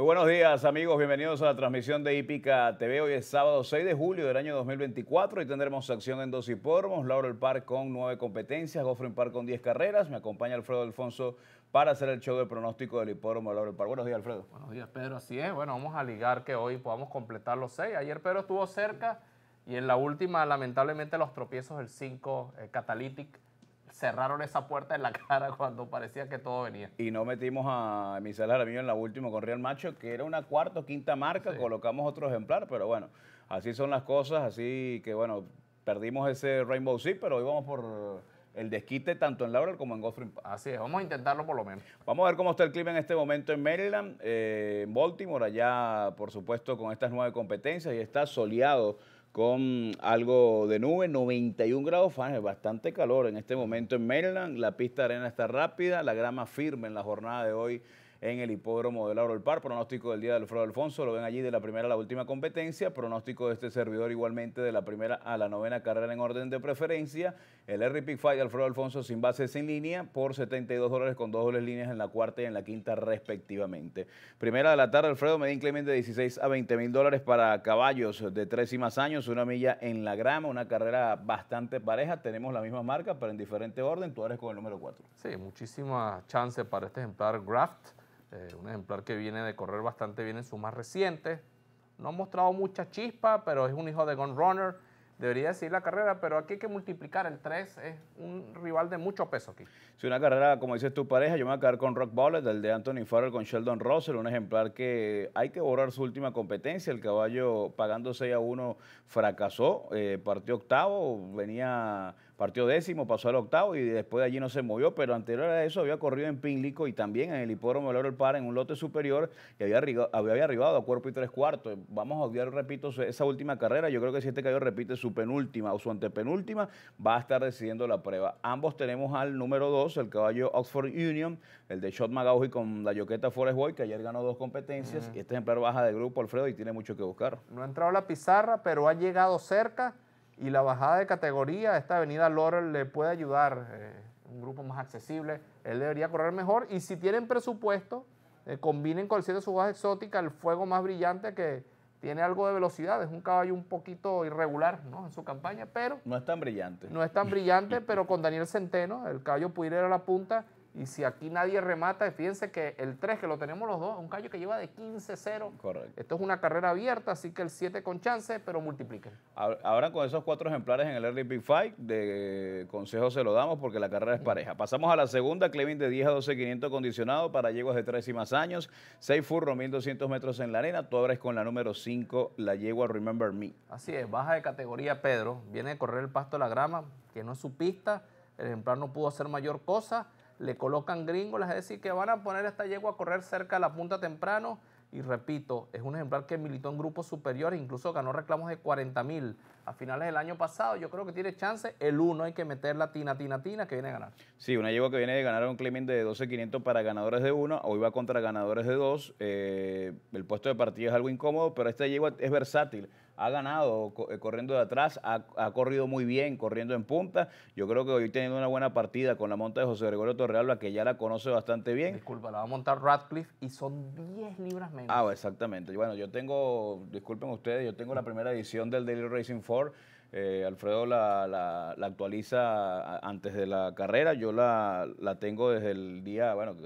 Muy buenos días amigos, bienvenidos a la transmisión de Hípica TV. Hoy es sábado 6 de julio del año 2024 y tendremos acción en dos hipódromos. Laurel Park con nueve competencias, Goffrey Park con diez carreras. Me acompaña Alfredo Alfonso para hacer el show de pronóstico del hipódromo de Laurel Park. Buenos días Alfredo. Buenos días Pedro, así es. Bueno, vamos a ligar que hoy podamos completar los seis. Ayer Pedro estuvo cerca y en la última lamentablemente los tropiezos del 5 eh, Catalytic cerraron esa puerta en la cara cuando parecía que todo venía. Y no metimos a Misael Jaramillo en la última con Real Macho, que era una cuarta o quinta marca, colocamos otro ejemplar, pero bueno, así son las cosas, así que bueno, perdimos ese Rainbow Six, pero hoy vamos por el desquite tanto en Laurel como en Gotham Así es, vamos a intentarlo por lo menos. Vamos a ver cómo está el clima en este momento en Maryland, eh, en Baltimore, allá por supuesto con estas nueve competencias y está soleado con algo de nube, 91 grados Fahrenheit, bastante calor en este momento en Maryland, la pista de arena está rápida, la grama firme en la jornada de hoy en el hipódromo de Laurel Par. Pronóstico del día de Alfredo Alfonso, lo ven allí de la primera a la última competencia. Pronóstico de este servidor igualmente de la primera a la novena carrera en orden de preferencia. El RP Pick de Alfredo Alfonso sin base, sin línea por 72 dólares con dos dobles líneas en la cuarta y en la quinta respectivamente. Primera de la tarde, Alfredo Medín Clemente de 16 a 20 mil dólares para caballos de tres y más años, una milla en la grama, una carrera bastante pareja. Tenemos la misma marca, pero en diferente orden. Tú eres con el número 4. Sí, muchísimas chances para este ejemplar Graft eh, un ejemplar que viene de correr bastante bien en su más reciente. No ha mostrado mucha chispa, pero es un hijo de Gun Runner. Debería decir la carrera, pero aquí hay que multiplicar. El 3 es un rival de mucho peso aquí. Si una carrera, como dices tu pareja, yo me voy a quedar con Rock Bullet, del de Anthony Farrell con Sheldon Russell, un ejemplar que hay que borrar su última competencia. El caballo pagando 6 a 1 fracasó, eh, partió octavo, venía Partió décimo, pasó al octavo y después de allí no se movió, pero anterior a eso había corrido en Pínlico y también en el hipódromo de el Par en un lote superior y había arribado, había a cuerpo y tres cuartos. Vamos a obviar, repito, esa última carrera. Yo creo que si este caballo repite su penúltima o su antepenúltima, va a estar recibiendo la prueba. Ambos tenemos al número dos, el caballo Oxford Union, el de Shot y con la yoqueta Forest Boy, que ayer ganó dos competencias. y este ejemplar baja de grupo, Alfredo, y tiene mucho que buscar. No ha entrado la pizarra, pero ha llegado cerca y la bajada de categoría, esta avenida Laurel le puede ayudar, eh, un grupo más accesible, él debería correr mejor y si tienen presupuesto, eh, combinen con el 7 su baja exótica el fuego más brillante que tiene algo de velocidad, es un caballo un poquito irregular ¿no? en su campaña, pero... No es tan brillante. No es tan brillante, pero con Daniel Centeno, el caballo pudiera ir a la punta y si aquí nadie remata, fíjense que el 3, que lo tenemos los dos, es un callo que lleva de 15-0. Correcto. Esto es una carrera abierta, así que el 7 con chance, pero multipliquen. Ahora con esos cuatro ejemplares en el Early Big Fight, de consejo se lo damos porque la carrera es pareja. Pasamos a la segunda, Clevin de 10 a 12, 500 condicionado para yeguas de 3 y más años. 6 furro, 1200 metros en la arena. Tú abres con la número 5, la yegua Remember Me. Así es, baja de categoría Pedro. Viene a correr el pasto de la grama, que no es su pista. El ejemplar no pudo hacer mayor cosa le colocan gringolas, es decir, que van a poner esta yegua a correr cerca de la punta temprano. Y repito, es un ejemplar que militó en grupos superiores, incluso ganó reclamos de 40 mil a finales del año pasado. Yo creo que tiene chance. El uno hay que meter la tina, tina, tina que viene a ganar. Sí, una yegua que viene de ganar un claiming de 12.500 para ganadores de uno Hoy va contra ganadores de dos eh, el puesto de partido es algo incómodo, pero esta yegua es versátil ha ganado eh, corriendo de atrás, ha, corrido muy bien corriendo en punta. Yo creo que hoy teniendo una buena partida con la monta de José Gregorio Torrealba, que ya la conoce bastante bien. Disculpa, la va a montar Radcliffe y son 10 libras menos. Ah, exactamente. Bueno, yo tengo, disculpen ustedes, yo tengo la primera edición del Daily Racing 4. Eh, Alfredo la, actualiza antes de la carrera. Yo la, tengo desde el día, bueno,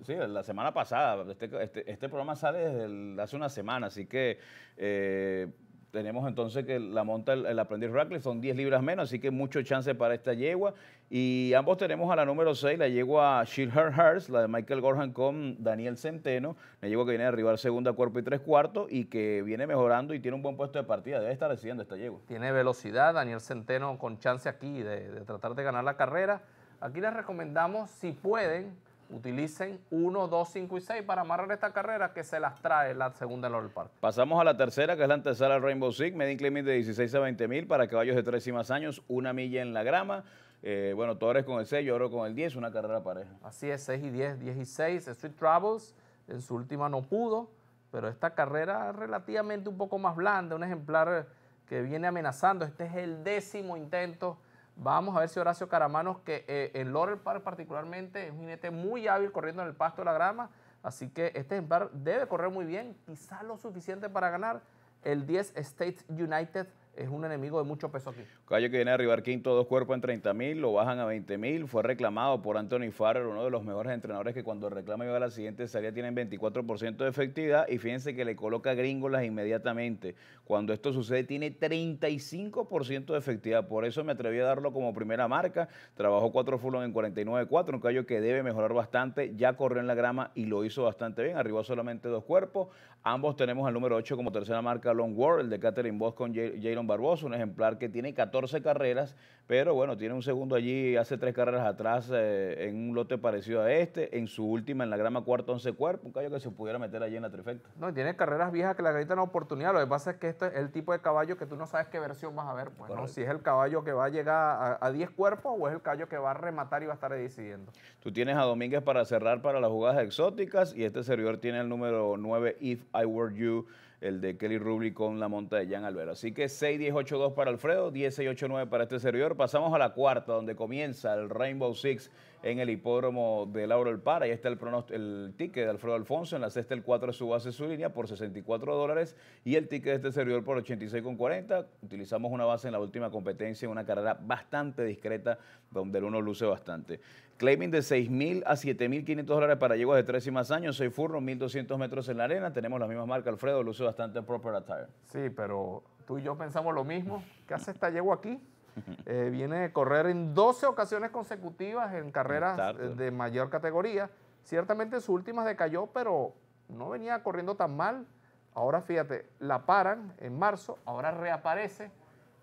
sí, la semana pasada. Este, este, este programa sale desde hace una semana, así que eh, tenemos entonces que la monta el, aprendiz Radcliffe, son 10 libras menos, así que mucho chance para esta yegua. Y ambos tenemos a la número 6, la yegua Her Hearts, la de Michael Gorham con Daniel Centeno, la yegua que viene a arribar segunda cuerpo y tres cuartos y que viene mejorando y tiene un buen puesto de partida, debe estar recibiendo esta yegua. Tiene velocidad, Daniel Centeno con chance aquí de tratar de ganar la carrera. Aquí les recomendamos, si pueden, utilicen 1, 2, 5 y 6 para amarrar esta carrera que se las trae la segunda en Laurel Park. Pasamos a la tercera, que es la antesala Rainbow Six, Medin Inclín de 16 a 20 mil para caballos de 3 y más años, una milla en la grama. Eh, bueno, Torres con el 6, oro con el 10, una carrera pareja. Así es, 6 y 10, 10 y 6. Street Travels en su última no pudo, pero esta carrera relativamente un poco más blanda, un ejemplar que viene amenazando. Este es el décimo intento Vamos a ver si Horacio Caramanos, que eh, en Laurel Park particularmente, es un jinete muy hábil corriendo en el pasto de la grama. Así que este ejemplar debe correr muy bien, quizás lo suficiente para ganar. El 10 States United es un enemigo de mucho peso aquí. que viene a arribar quinto, dos cuerpos en 30 mil, lo bajan a 20 mil. Fue reclamado por Anthony Farrell, uno de los mejores entrenadores que cuando reclama llega a la siguiente salida tienen 24% de efectividad. Y fíjense que le coloca gringolas inmediatamente. Cuando esto sucede, tiene 35% de efectividad. Por eso me atreví a darlo como primera marca. Trabajó cuatro full en 49-4. Un callo que debe mejorar bastante. Ya corrió en la grama y lo hizo bastante bien. Arribó solamente dos cuerpos. Ambos tenemos al número 8 como tercera marca Long World, el de Catherine Boss con Jalen Barboso, un ejemplar que tiene 14 carreras, pero bueno, tiene un segundo allí hace tres carreras atrás eh, en un lote parecido a este, en su última en la grama cuarto 11 cuerpos, un caballo que se pudiera meter allí en la trifecta. No, y tiene carreras viejas que le la oportunidad, lo que pasa es que este es el tipo de caballo que tú no sabes qué versión vas a ver, pues, si es el caballo que va a llegar a, 10 cuerpos o es el caballo que va a rematar y va a estar decidiendo. Tú tienes a Domínguez para cerrar para las jugadas exóticas y este servidor tiene el número 9, If I Were You, el de Kelly Rubli con la monta de Jan Albero. Así que 6-10-8-2 para Alfredo, 10 9 para este servidor. Pasamos a la cuarta, donde comienza el Rainbow Six en el hipódromo de El para Ahí está el, el ticket de Alfredo Alfonso. En la sexta, el 4 su base, su línea por 64 dólares. Y el ticket de este servidor por 86,40. Utilizamos una base en la última competencia, en una carrera bastante discreta, donde el uno luce bastante. Claiming de 6.000 a 7.500 dólares para yeguas de tres y más años. Soy Furro, 1.200 metros en la arena. Tenemos la misma marca, Alfredo. Luce bastante proper attire. Sí, pero tú y yo pensamos lo mismo. ¿Qué hace esta yegua aquí? Eh, viene de correr en 12 ocasiones consecutivas en carreras eh, de mayor categoría. Ciertamente su última decayó, pero no venía corriendo tan mal. Ahora fíjate, la paran en marzo, ahora reaparece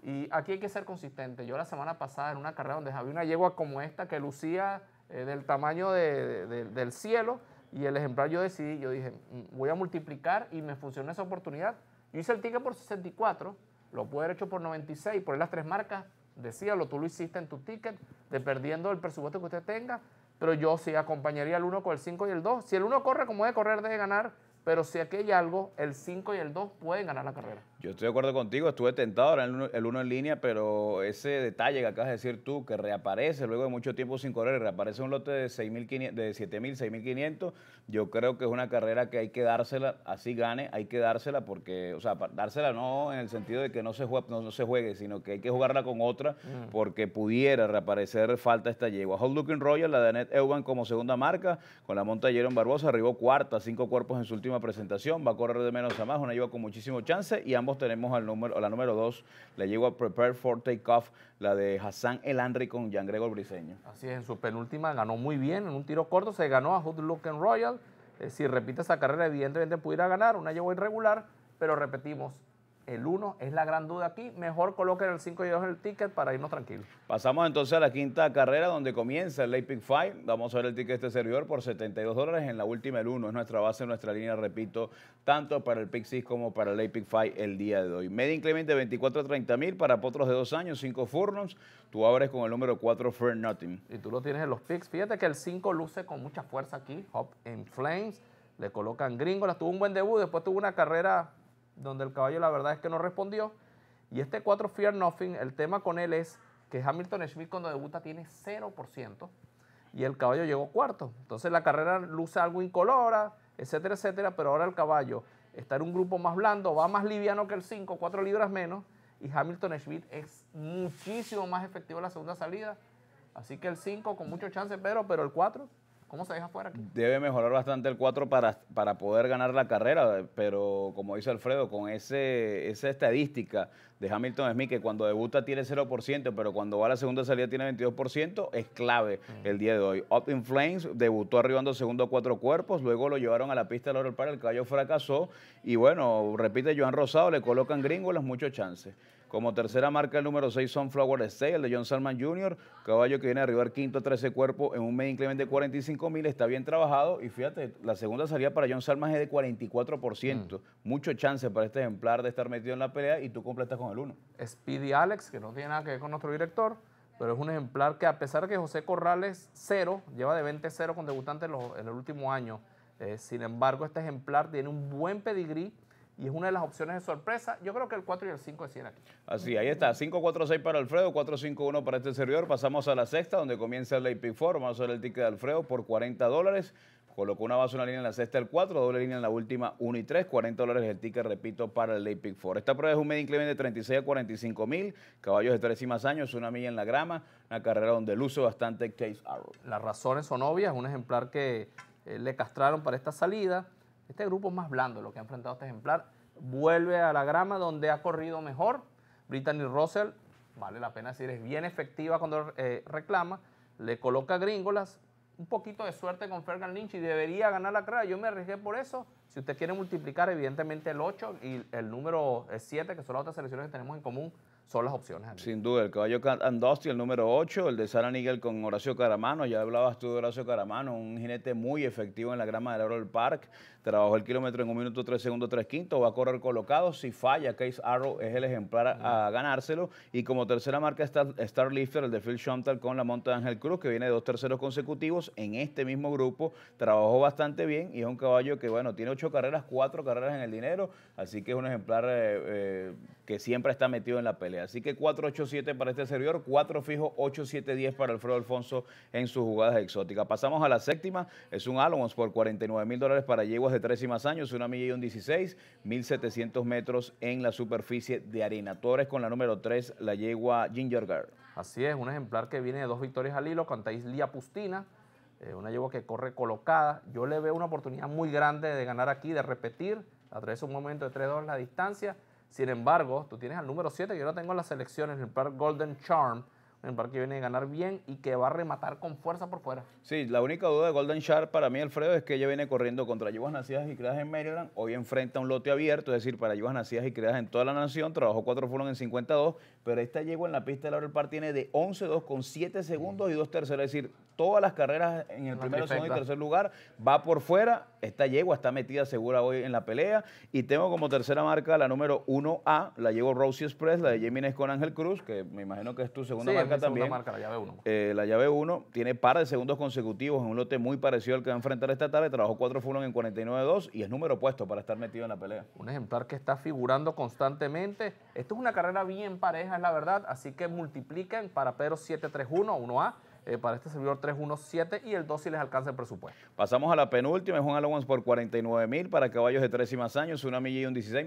y aquí hay que ser consistente. Yo la semana pasada en una carrera donde había una yegua como esta que lucía eh, del tamaño del cielo y el ejemplar yo decidí, yo dije, mm, voy a multiplicar y me funcionó esa oportunidad. Yo hice el ticket por 64, lo pude haber hecho por 96, por las tres marcas, decíalo, tú lo hiciste en tu ticket, dependiendo del presupuesto que usted tenga, pero yo sí acompañaría al 1 con el 5 y el 2. Si el 1 corre como debe correr, debe ganar, pero si aquí hay algo, el 5 y el 2 pueden ganar la carrera. Yo estoy de acuerdo contigo, estuve tentado ahora el uno, en línea, pero ese detalle que acabas de decir tú, que reaparece luego de mucho tiempo sin correr, reaparece un lote de de 7.000, 6.500, yo creo que es una carrera que hay que dársela, así gane, hay que dársela porque, o sea, dársela no en el sentido de que no se, juegue, no, se juegue, sino que hay que jugarla con otra mm. porque pudiera reaparecer falta esta yegua. Hot Looking Royal, la de Annette Ewan como segunda marca, con la monta en Barbosa, arribó cuarta, cinco cuerpos en su última presentación, va a correr de menos a más, una yegua con muchísimo chance y ambos tenemos al número, la número 2, le llegó a Prepare for Takeoff, la de Hassan Elandri con Jean Gregor Briseño. Así es, en su penúltima ganó muy bien, en un tiro corto se ganó a Hood Royal. Eh, si repite esa carrera, evidentemente pudiera ganar, una llegó irregular, pero repetimos, el 1 es la gran duda aquí. Mejor coloquen el 5 y 2 en el ticket para irnos tranquilos. Pasamos entonces a la quinta carrera donde comienza el late pick 5. Vamos a ver el ticket de este servidor por 72 dólares. En la última el 1 es nuestra base, nuestra línea, repito, tanto para el pick 6 como para el late pick 5 el día de hoy. Media inclemente 24 a 30 mil para potros de 2 años, 5 furnos. Tú abres con el número 4 Fair Nothing. Y tú lo tienes en los picks. Fíjate que el 5 luce con mucha fuerza aquí. Hop in Flames. Le colocan gringolas. Tuvo un buen debut. Después tuvo una carrera donde el caballo la verdad es que no respondió. Y este 4 Fear Nothing, el tema con él es que Hamilton Schmidt cuando debuta tiene 0% y el caballo llegó cuarto. Entonces la carrera luce algo incolora, etcétera, etcétera, pero ahora el caballo está en un grupo más blando, va más liviano que el 5, 4 libras menos, y Hamilton Schmidt es muchísimo más efectivo en la segunda salida. Así que el 5 con mucho chance, pero, pero el 4 ¿Cómo se deja fuera Debe mejorar bastante el 4 para, para poder ganar la carrera, pero como dice Alfredo, con ese, esa estadística de Hamilton Smith, que cuando debuta tiene 0%, pero cuando va a la segunda salida tiene 22%, es clave mm. el día de hoy. Up in Flames debutó arribando segundo a cuatro cuerpos, luego lo llevaron a la pista de Laurel Park, el callo fracasó, y bueno, repite Joan Rosado, le colocan gringo las muchos chances. Como tercera marca, el número 6 Sunflower 6, el de John Salman Jr., caballo que viene a arribar quinto a 13 cuerpos en un medio incremento de 45 mil, está bien trabajado. Y fíjate, la segunda salida para John Salman es de 44%. Mm. Mucho chance para este ejemplar de estar metido en la pelea y tú completas con el 1. Speedy Alex, que no tiene nada que ver con nuestro director, pero es un ejemplar que a pesar de que José Corrales cero, lleva de 20-0 con debutantes en, el último año. Eh, sin embargo, este ejemplar tiene un buen pedigrí y es una de las opciones de sorpresa. Yo creo que el 4 y el 5 decían aquí. Así, ahí está. 546 para Alfredo, 451 para este servidor. Pasamos a la sexta, donde comienza el pick 4. Vamos a ver el ticket de Alfredo por 40 dólares. Colocó una base, una línea en la sexta, el 4, doble línea en la última, 1 y 3, 40 dólares el ticket, repito, para el late pick 4. Esta prueba es un medio incline de 36 a 45 mil, caballos de tres y más años, una milla en la grama, una carrera donde el uso bastante case arrow. Las razones son obvias, un ejemplar que eh, le castraron para esta salida, este grupo más blando lo que ha enfrentado este ejemplar. Vuelve a la grama donde ha corrido mejor. Brittany Russell, vale la pena decir, es bien efectiva cuando eh, reclama. Le coloca gringolas. Un poquito de suerte con Fergan Lynch y debería ganar la carrera. Yo me arriesgué por eso. Si usted quiere multiplicar, evidentemente el 8 y el número 7, eh, que son las otras selecciones que tenemos en común, son las opciones. Sin duda, el caballo Andosti, el número 8, el de Sara Nigel con Horacio Caramano. Ya hablabas tú de Horacio Caramano, un jinete muy efectivo en la grama del Oro Park. Trabajó el kilómetro en un minuto tres segundos tres quintos. Va a correr colocado. Si falla, Case Arrow es el ejemplar a, ganárselo. Y como tercera marca está Starlifter, el de Phil Shumter con la monta de Ángel Cruz, que viene de dos terceros consecutivos en este mismo grupo. Trabajó bastante bien y es un caballo que, bueno, tiene ocho carreras, cuatro carreras en el dinero. Así que es un ejemplar eh, eh, que siempre está metido en la pelea. Así que 487 para este servidor, 4 fijo, 8710 para Alfredo Alfonso en sus jugadas exóticas. Pasamos a la séptima. Es un Alonso por 49 mil dólares para Yegua de tres y más años, una milla y un 16, 1.700 metros en la superficie de arena. Torres con la número 3, la yegua Ginger Girl. Así es, un ejemplar que viene de dos victorias al hilo con Lía Pustina, eh, una yegua que corre colocada. Yo le veo una oportunidad muy grande de ganar aquí, de repetir, de un momento de 3-2 la distancia. Sin embargo, tú tienes al número 7, que yo no tengo en las selecciones, el Park Golden Charm, el parque viene a ganar bien y que va a rematar con fuerza por fuera. Sí, la única duda de Golden Sharp para mí, Alfredo, es que ella viene corriendo contra Yuvas nacidas y creadas en Maryland. Hoy enfrenta un lote abierto, es decir, para Yuvas nacidas y creadas en toda la nación. Trabajó cuatro fueron en 52, pero esta llegó en la pista de Laurel Park tiene de 11-2 con 7 segundos y dos terceros. Es decir, todas las carreras en el primero, segundo y tercer lugar. Va por fuera. Esta yegua está metida segura hoy en la pelea. Y tengo como tercera marca la número 1A, la yegua Rosie Express, la de Jiménez con Ángel Cruz, que me imagino que es tu segunda marca también. marca, la llave 1. Eh, la llave 1 tiene par de segundos consecutivos en un lote muy parecido al que va a enfrentar esta tarde. Trabajó 4 full en 49-2 y es número puesto para estar metido en la pelea. Un ejemplar que está figurando constantemente. Esto es una carrera bien pareja, es la verdad, así que multipliquen para Pedro 731, 1A eh, para este servidor 317 y el 2 si les alcanza el presupuesto. Pasamos a la penúltima, es un por 49 mil para caballos de 3 y más años, una milla y un 16,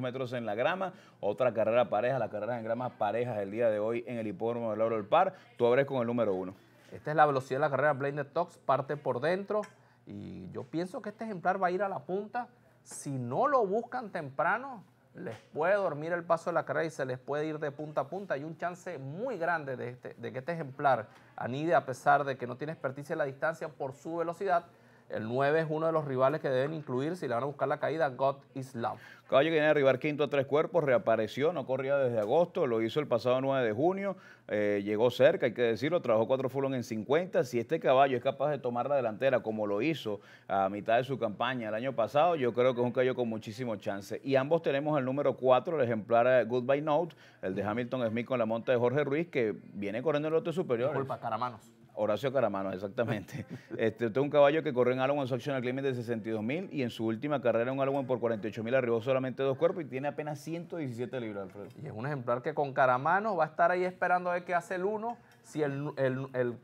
metros en la grama, otra carrera pareja, La carrera en grama parejas el día de hoy en el hipódromo del Oro del Par, tú abres con el número 1. Esta es la velocidad de la carrera Blended Tox, parte por dentro y yo pienso que este ejemplar va a ir a la punta, si no lo buscan temprano, les puede dormir el paso de la carrera y se les puede ir de punta a punta. Hay un chance muy grande de, este, que este ejemplar anide a pesar de que no tiene experticia en la distancia por su velocidad, el 9 es uno de los rivales que deben incluir si le van a buscar la caída. God is love. Caballo que viene a arribar quinto a tres cuerpos, reapareció, no corría desde agosto, lo hizo el pasado 9 de junio, eh, llegó cerca, hay que decirlo, trabajó cuatro fullón en 50. Si este caballo es capaz de tomar la delantera como lo hizo a mitad de su campaña el año pasado, yo creo que es un caballo con muchísimo chance. Y ambos tenemos el número 4, el ejemplar eh, Goodbye Note, el de Hamilton Smith con la monta de Jorge Ruiz, que viene corriendo el lote superior. Disculpa, Caramanos. Horacio Caramano, exactamente. este, es un caballo que corrió en Alouan en su Climate de 62 mil y en su última carrera en Alouan por 48 mil arribó solamente dos cuerpos y tiene apenas 117 libras, Alfredo. Y es un ejemplar que con Caramano va a estar ahí esperando a ver qué hace el uno si el,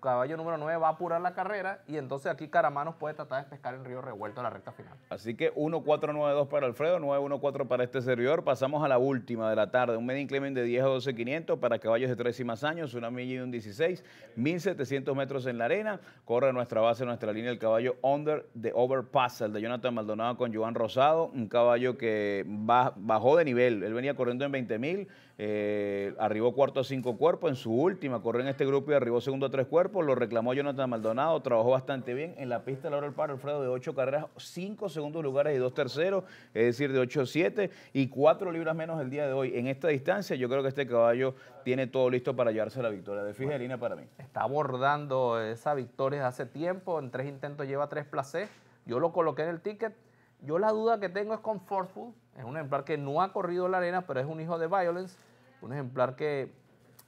caballo número 9 va a apurar la carrera y entonces aquí Caramanos puede tratar de pescar el río revuelto a la recta final. Así que 1-4-9-2 para Alfredo, 9-1-4 para este servidor. Pasamos a la última de la tarde, un medio increment de 10 a 12.500 para caballos de 3 y más años, una milla y un 16, 1.700 metros en la arena. Corre nuestra base, nuestra línea, el caballo Under the Overpass, el de Jonathan Maldonado con Joan Rosado, un caballo que bajó de nivel. Él venía corriendo en 20.000, eh, arribó cuarto a cinco cuerpos, en su última corrió en este grupo grupo arribó segundo a tres cuerpos, lo reclamó Jonathan Maldonado, trabajó bastante bien. En la pista Laura el paro Alfredo de ocho carreras, cinco segundos lugares y dos terceros, es decir, de ocho a siete y cuatro libras menos el día de hoy. En esta distancia yo creo que este caballo tiene todo listo para llevarse la victoria de Fijerina para mí. Está abordando esa victoria hace tiempo, en tres intentos lleva tres placés, yo lo coloqué en el ticket. Yo la duda que tengo es con Forceful, es un ejemplar que no ha corrido la arena, pero es un hijo de Violence, un ejemplar que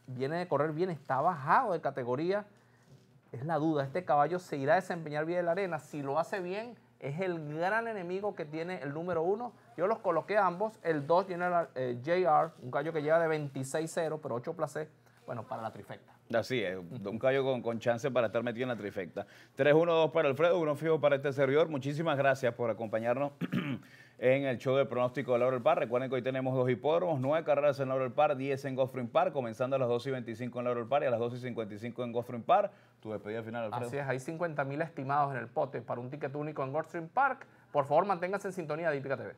viene de correr bien, está bajado de categoría. Es la duda, este caballo se irá a desempeñar bien en la arena. Si lo hace bien, es el gran enemigo que tiene el número uno. Yo los coloqué ambos. El 2 tiene el eh, JR, un caballo que lleva de 26-0, pero 8 placés. Bueno, para la trifecta. Así es, un callo con, con, chance para estar metido en la trifecta. 3-1-2 para Alfredo, uno fijo para este servidor. Muchísimas gracias por acompañarnos en el show de pronóstico de Laurel Park. Recuerden que hoy tenemos dos hipódromos, nueve carreras en Laurel Park, diez en Goldstream Park, comenzando a las 12 y 25 en Laurel Park y a las 12 y 55 en Goldstream Park. Tu despedida final, Alfredo. Así es, hay 50.000 mil estimados en el pote para un ticket único en Goldstream Park. Por favor, manténganse en sintonía de Ipica TV.